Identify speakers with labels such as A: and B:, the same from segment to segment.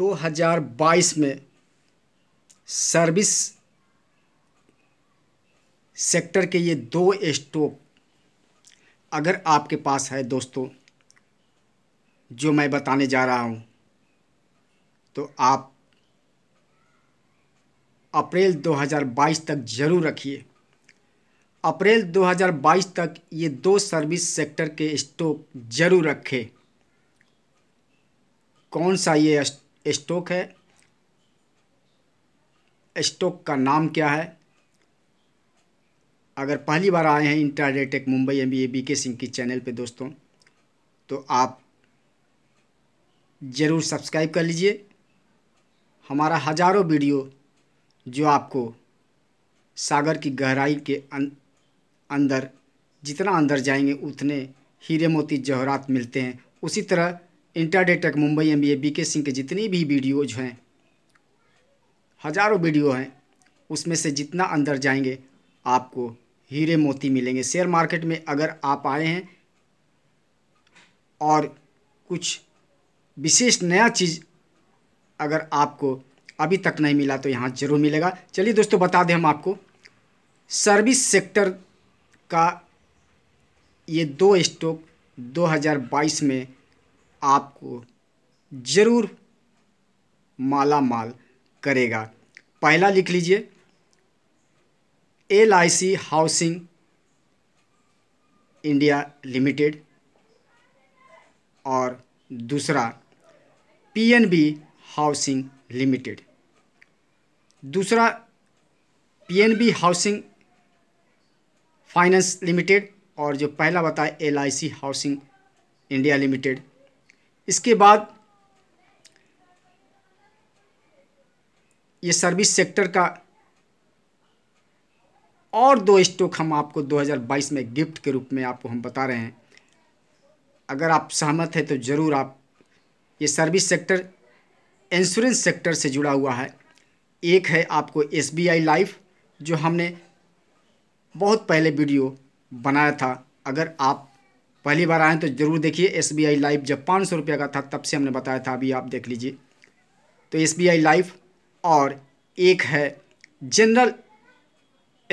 A: 2022 में service sector के ये दो स्टॉक अगर आपके पास है दोस्तों जो मैं बताने जा रहा हूँ तो आप अप्रैल 2022 तक ज़रूर रखिए अप्रैल 2022 तक ये दो सर्विस सेक्टर के स्टॉक ज़रूर रखें कौन सा ये स्टॉक है स्टॉक का नाम क्या है अगर पहली बार आए हैं इंटरडेटेक मुंबई एम बी के सिंह की चैनल पे दोस्तों तो आप ज़रूर सब्सक्राइब कर लीजिए हमारा हजारों वीडियो जो आपको सागर की गहराई के अं-, अंदर जितना अंदर जाएंगे उतने हीरे मोती जवाहरात मिलते हैं उसी तरह intraday tech Mumbai M B के सिंह के जितनी भी वीडियोज हैं हज़ारों वीडियो हैं उसमें से जितना अंदर जाएंगे आपको हीरे मोती मिलेंगे शेयर मार्केट में अगर आप आए हैं और कुछ विशेष नया चीज़ अगर आपको अभी तक नहीं मिला तो यहाँ ज़रूर मिलेगा चलिए दोस्तों बता दें हम आपको सर्विस सेक्टर का ये दो स्टॉक 2022 में आपको ज़रूर माला माल करेगा पहला लिख लीजिए L I C housing India limited और दूसरा पीएनबी हाउसिंग लिमिटेड दूसरा पीएनबी हाउसिंग फाइनेंस लिमिटेड और जो पहला बताया सी हाउसिंग इंडिया लिमिटेड इसके बाद ये सर्विस सेक्टर का और दो स्टॉक हम आपको 2022 में गिफ्ट के रूप में आपको हम बता रहे हैं अगर आप सहमत हैं तो ज़रूर आप ये सर्विस सेक्टर इंश्योरेंस सेक्टर से जुड़ा हुआ है एक है आपको एस बी आई लाइफ जो हमने बहुत पहले वीडियो बनाया था अगर आप पहली बार आए तो ज़रूर देखिए एस बी आई लाइव जब पाँच सौ रुपये का था तब से हमने बताया था अभी आप देख लीजिए तो एस बी आई लाइव और एक है जनरल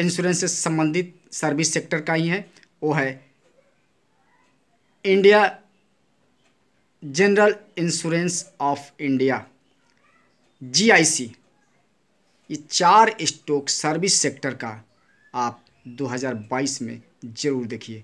A: इंश्योरेंस से संबंधित सर्विस सेक्टर का ही है वो है India general insurance of India GIC ये चार स्टॉक सर्विस सेक्टर का आप 2022 में ज़रूर देखिए